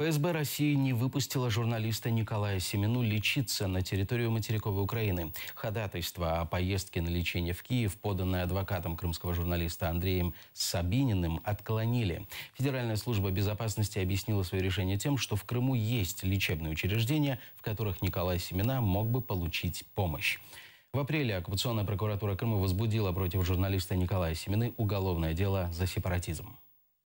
ФСБ России не выпустила журналиста Николая Семену лечиться на территорию материковой Украины. Ходатайство о поездке на лечение в Киев, поданное адвокатом крымского журналиста Андреем Сабининым, отклонили. Федеральная служба безопасности объяснила свое решение тем, что в Крыму есть лечебные учреждения, в которых Николай Семина мог бы получить помощь. В апреле оккупационная прокуратура Крыма возбудила против журналиста Николая Семены уголовное дело за сепаратизм.